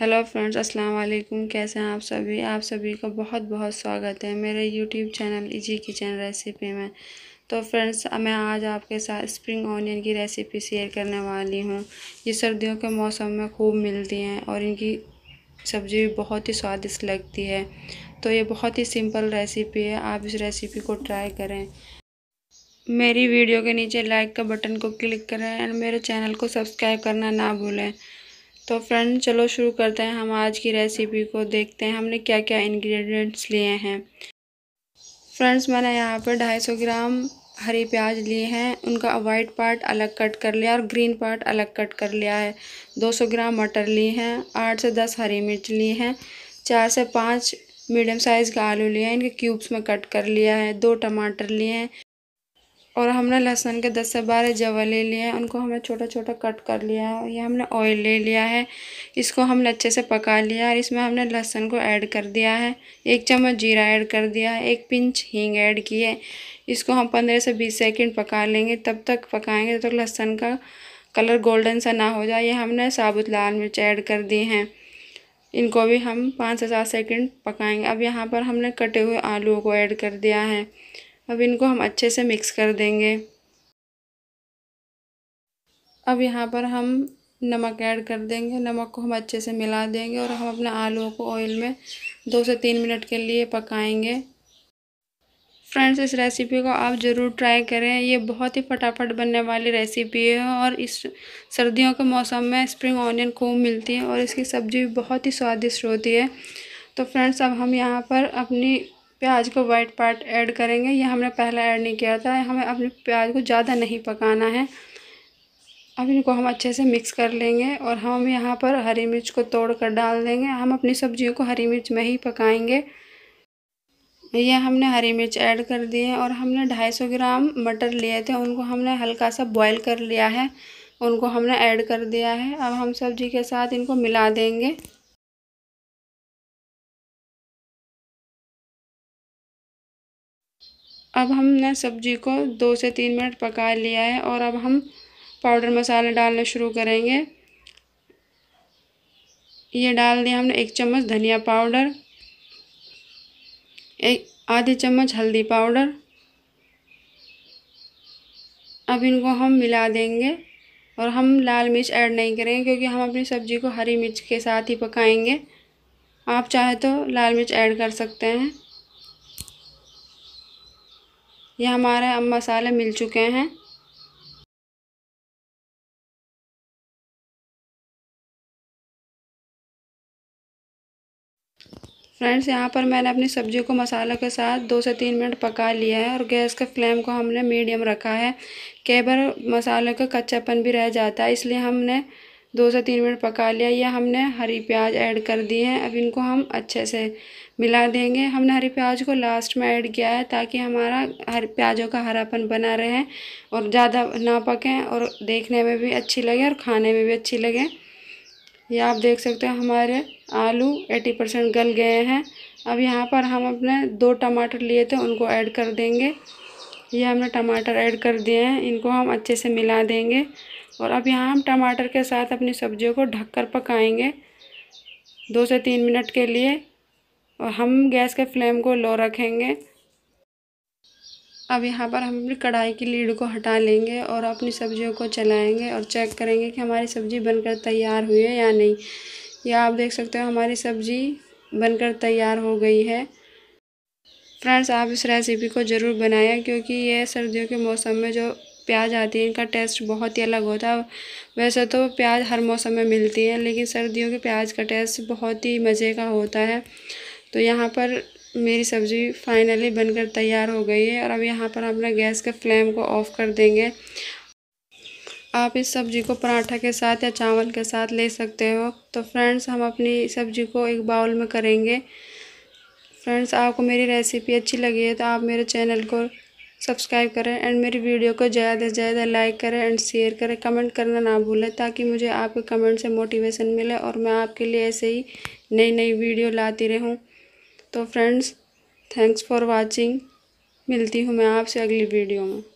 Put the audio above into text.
hello friends अस्सलाम वालेकुम कैसे हैं आप सभी आप सभी का बहुत बहुत स्वागत है मेरे YouTube channel easy kitchen recipe में तो फ्रेंड्स मैं आज आपके साथ स्प्रिंग ऑनियन की रेसिपी शेयर करने वाली हूँ ये सर्दियों के मौसम में खूब मिलती हैं और इनकी सब्ज़ी भी बहुत ही स्वादिष्ट लगती है तो ये बहुत ही सिंपल रेसिपी है आप इस रेसिपी को ट्राई करें मेरी वीडियो के नीचे लाइक का बटन को क्लिक करें एंड मेरे चैनल को सब्सक्राइब करना ना भूलें तो फ्रेंड चलो शुरू करते हैं हम आज की रेसिपी को देखते हैं हमने क्या क्या इंग्रेडिएंट्स लिए हैं फ्रेंड्स मैंने यहाँ पर सौ ग्राम हरी प्याज लिए हैं उनका वाइट पार्ट अलग कट कर लिया और ग्रीन पार्ट अलग कट कर लिया है 200 ग्राम मटर लिए हैं आठ से दस हरी मिर्च लिए हैं चार से पाँच मीडियम साइज़ का आलू लिए हैं इनके क्यूब्स में कट कर लिया है दो टमाटर लिए हैं और हमने लहसुन के दस से बारह जवा ले लिए हैं उनको हमने छोटा छोटा कट कर लिया है ये हमने ऑयल ले लिया है इसको हमने अच्छे से पका लिया और इसमें हमने लहसुन को ऐड कर दिया है एक चम्मच जीरा ऐड कर दिया है एक पिंच हींग ऐड की है इसको हम पंद्रह से बीस सेकंड पका लेंगे तब तक पकाएंगे तब तक लहसुन का कलर गोल्डन सा ना हो जाए ये हमने साबुत लाल मिर्च ऐड कर दी हैं इनको भी हम पाँच से सात सेकेंड पकाएँगे अब यहाँ पर हमने कटे हुए आलुओं को ऐड कर दिया है अब इनको हम अच्छे से मिक्स कर देंगे अब यहाँ पर हम नमक ऐड कर देंगे नमक को हम अच्छे से मिला देंगे और हम अपने आलूओं को ऑयल में दो से तीन मिनट के लिए पकाएंगे फ्रेंड्स इस रेसिपी को आप ज़रूर ट्राई करें ये बहुत ही फटाफट बनने वाली रेसिपी है और इस सर्दियों के मौसम में स्प्रिंग ऑनियन खूब मिलती है और इसकी सब्ज़ी भी बहुत ही स्वादिष्ट होती है तो फ्रेंड्स अब हम यहाँ पर अपनी प्याज को वाइट पार्ट ऐड करेंगे ये हमने पहला ऐड नहीं किया था हमें अपने प्याज को ज़्यादा नहीं पकाना है अब इनको हम अच्छे से मिक्स कर लेंगे और हम यहाँ पर हरी मिर्च को तोड़ कर डाल देंगे हम अपनी सब्जियों को हरी मिर्च में ही पकाएंगे ये हमने हरी मिर्च ऐड कर दी है और हमने 250 ग्राम मटर लिए थे उनको हमने हल्का सा बॉईल कर लिया है उनको हमने ऐड कर दिया है अब हम सब्जी के साथ इनको मिला देंगे अब हमने सब्जी को दो से तीन मिनट पका लिया है और अब हम पाउडर मसाला डालना शुरू करेंगे ये डाल दिया हमने एक चम्मच धनिया पाउडर एक आधे चम्मच हल्दी पाउडर अब इनको हम मिला देंगे और हम लाल मिर्च ऐड नहीं करेंगे क्योंकि हम अपनी सब्ज़ी को हरी मिर्च के साथ ही पकाएंगे आप चाहे तो लाल मिर्च ऐड कर सकते हैं ये हमारे अब मसाले मिल चुके हैं फ्रेंड्स यहाँ पर मैंने अपनी सब्जी को मसालों के साथ दो से तीन मिनट पका लिया है और गैस के फ्लेम को हमने मीडियम रखा है कई बार मसालों का कच्चापन भी रह जाता है इसलिए हमने दो से तीन मिनट पका लिया ये हमने हरी प्याज ऐड कर दी है अब इनको हम अच्छे से मिला देंगे हमने हरी प्याज को लास्ट में ऐड किया है ताकि हमारा हर प्याजों का हरापन बना रहे और ज़्यादा ना पकें और देखने में भी अच्छी लगे और खाने में भी अच्छी लगे ये आप देख सकते हैं हमारे आलू 80 परसेंट गल गए हैं अब यहाँ पर हम अपने दो टमाटर लिए थे उनको ऐड कर देंगे ये हमने टमाटर ऐड कर दिए हैं इनको हम अच्छे से मिला देंगे और अब यहाँ हम टमाटर के साथ अपनी सब्जियों को ढककर पकाएंगे दो से तीन मिनट के लिए और हम गैस के फ्लेम को लो रखेंगे अब यहाँ पर हम अपनी कढ़ाई की लीड को हटा लेंगे और अपनी सब्जियों को चलाएंगे और चेक करेंगे कि हमारी सब्ज़ी बनकर तैयार हुई है या नहीं या आप देख सकते हो हमारी सब्ज़ी बनकर तैयार हो गई है फ्रेंड्स आप इस रेसिपी को ज़रूर बनाएं क्योंकि ये सर्दियों के मौसम में जो प्याज आती है इनका टेस्ट बहुत ही अलग होता है वैसे तो प्याज हर मौसम में मिलती है लेकिन सर्दियों के प्याज का टेस्ट बहुत ही मज़े का होता है तो यहाँ पर मेरी सब्ज़ी फाइनली बनकर तैयार हो गई है और अब यहाँ पर अपना गैस के फ्लेम को ऑफ़ कर देंगे आप इस सब्ज़ी को पराठा के साथ या चावल के साथ ले सकते हो तो फ्रेंड्स हम अपनी सब्ज़ी को एक बाउल में करेंगे फ्रेंड्स आपको मेरी रेसिपी अच्छी लगी है तो आप मेरे चैनल को सब्सक्राइब करें एंड मेरी वीडियो को ज़्यादा से ज़्यादा लाइक करें एंड शेयर करें कमेंट करना ना भूलें ताकि मुझे आपके कमेंट से मोटिवेशन मिले और मैं आपके लिए ऐसे ही नई नई वीडियो लाती रहूं तो फ्रेंड्स थैंक्स फॉर वाचिंग मिलती हूँ मैं आपसे अगली वीडियो में